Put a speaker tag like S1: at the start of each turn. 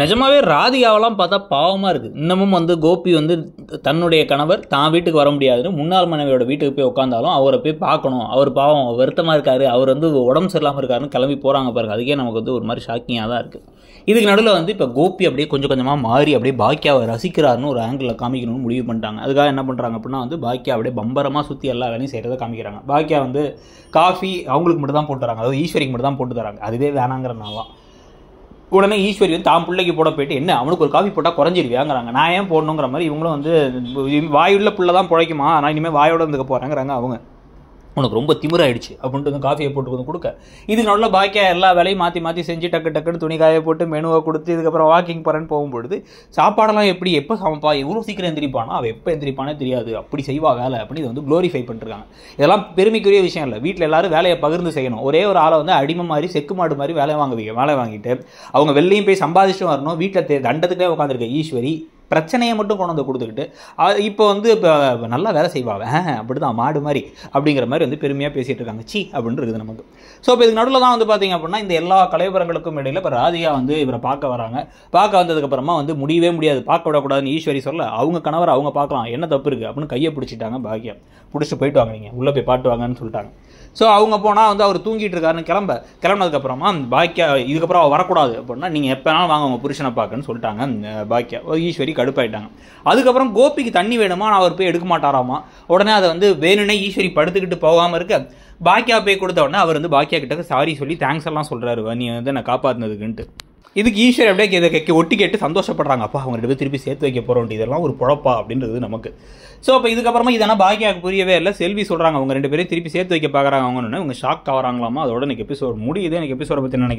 S1: நிஜமாவே ராதிகாவெல்லாம் பார்த்தா பாவமாக இருக்குது இன்னமும் வந்து கோபி வந்து தன்னுடைய கணவர் தான் வீட்டுக்கு வர முடியாதுன்னு முன்னாள் மனைவியோட வீட்டுக்கு போய் உட்காந்தாலும் அவரை போய் பார்க்கணும் அவர் பாவம் வருத்தமாக இருக்காரு அவர் வந்து உடம்பு சரியில்லாமல் இருக்காருன்னு கிளம்பி போகிறாங்க பாருங்க அதுக்கே நமக்கு வந்து ஒரு மாதிரி ஷாக்கிங்காக தான் இருக்குது இதுக்கு நடுவில் வந்து இப்போ கோபி அப்படியே கொஞ்சம் கொஞ்சமாக மாறி அப்படியே பாக்கியாவை ரசிக்கிறாருன்னு ஒரு ஆங்கிளில் காமிக்கணும்னு முடிவு பண்ணிட்டாங்க அதுக்காக என்ன பண்ணுறாங்க அப்படின்னா வந்து பாக்கியா அப்படியே பம்பரமாக சுற்றி எல்லா வேலையும் செய்கிறத காமிக்கிறாங்க பாக்கியா வந்து காஃபி அவங்களுக்கு மட்டும் தான் போட்டு தராங்க அதாவது ஈஸ்வரிக்கு மட்டும் தான் போட்டு தராங்க அதுவே வேணாங்கிறனால தான் உடனே ஈஸ்வரி வந்து தான் பிள்ளைக்கு போட போயிட்டு என்ன அவனுக்கு ஒரு காஃபி போட்டால் குறைஞ்சிருவியாங்கிறாங்க நான் ஏன் போடணுங்கிற மாதிரி இவங்களும் வந்து வாயுள்ள பிள்ளை தான் பிழைக்குமா நான் இனிமேல் வாயோட இருந்துக்க போகிறேங்கிறாங்க அவங்க உனக்கு ரொம்ப திமுறாயிடுச்சு அப்படின்ட்டு வந்து காஃபியை போட்டு வந்து கொடுக்க இது நல்லா பாக்கியாக எல்லா வேலையும் மாற்றி மாற்றி செஞ்சு டக்கு டக்குன்னு துணி காய போட்டு மெனுவை கொடுத்து இதுக்கப்புறம் வாக்கிங் போகிறேன்னு போகும்பொழுது சாப்பாடெல்லாம் எப்படி எப்போ சமைப்பா எவ்வளோ சீக்கிரம் எந்திரிப்பானா அவள் எப்போ எந்திரிப்பானே தெரியாது அப்படி செய்வா வேலை அப்படின்னு இதை வந்து க்ளோரிஃபை பண்ணிருக்காங்க இதெல்லாம் பெருமைக்குரிய விஷயம் இல்லை வீட்டில் எல்லாரும் வேலையை பகிர்ந்து செய்யணும் ஒரே ஒரு ஆளை வந்து அடிமை மாதிரி செக்கு மாடு மாதிரி வேலை வாங்குவீங்க வேலை வாங்கிட்டு அவங்க வெளிலையும் போய் சம்பாதிச்சுட்டு வரணும் வீட்டில் தண்டத்துக்கே உட்காந்துருக்க ஈஸ்வரி பிரச்சனையை மட்டும் கொண்டு வந்து கொடுத்துக்கிட்டு இப்போ வந்து இப்போ நல்லா வேலை செய்வாங்க அப்படி தான் மாடு மாதிரி அப்படிங்கிற மாதிரி வந்து பெருமையாக பேசிகிட்டு இருக்காங்க சி அப்படின்னு இருக்குது நமக்கு ஸோ இப்போ இது நடுவில் தான் வந்து பார்த்திங்க அப்படின்னா இந்த எல்லா கலைவரங்களுக்கும் இடையில் இப்போ ராதிகா வந்து இவரை பார்க்க வராங்க பார்க்க வந்ததுக்கப்புறமா வந்து முடியவே முடியாது பார்க்க விடக்கூடாதுன்னு ஈஸ்வரி சொல்ல அவங்க கணவர் அவங்க பார்க்கலாம் என்ன தப்பு இருக்குது அப்படின்னு கையை பிடிச்சிட்டாங்க பாக்கியம் பிடிச்சிட்டு போயிட்டு வாங்க நீங்கள் உள்ளே போய் பாட்டு வாங்கன்னு சொல்லிட்டாங்க ஸோ அவங்க போனால் வந்து அவர் தூங்கிட்டு இருக்காருன்னு கிளம்ப கிளம்பினதுக்கப்புறமா பாக்கியா இதுக்கப்புறம் அவள் வரக்கூடாது அப்படின்னா நீங்கள் எப்போனாலும் வாங்க உங்கள் புருஷனை பார்க்கன்னு சொல்லிட்டாங்க பாக்கியா ஈஸ்வரி கடுப்பாயிட்டாங்க அதுக்கப்புறம் கோபிக்கு தண்ணி வேணுமா நான் அவர் போய் எடுக்க மாட்டாராமா உடனே அதை வந்து வேணும்னே ஈஸ்வரி படுத்துக்கிட்டு போகாமல் இருக்க பாக்கியா போய் கொடுத்த உடனே அவர் வந்து பாக்கியா கிட்ட சாரி சொல்லி தேங்க்ஸ் எல்லாம் சொல்கிறாரு நீ வந்து நான் காப்பாற்றினதுக்குன்ட்டு இதுக்கு ஈஸ்வர் அப்படியே இதை கே ஒட்டி கேட்டு சந்தோஷப்படுறாங்க அப்பா அவங்க ரெண்டு பேர் திருப்பி சேர்த்து வைக்க போகிறோம் இதெல்லாம் ஒரு குழப்பா அப்படின்றது நமக்கு ஸோ அப்போ இதுக்கப்புறமா இதெல்லாம் பாக்கியாவுக்கு புரியவே இல்லை செல்வி சொல்கிறாங்க அவங்க ரெண்டு பேரும் திருப்பி சேர்த்து வைக்க பார்க்குறாங்க அவங்கன்னு அவங்க ஷாக் ஆகிறாங்களாமா அதோட எனக்கு எபிசோட் முடியுது எனக்கு எபிசோட பற்றி நினைக்கிறேன்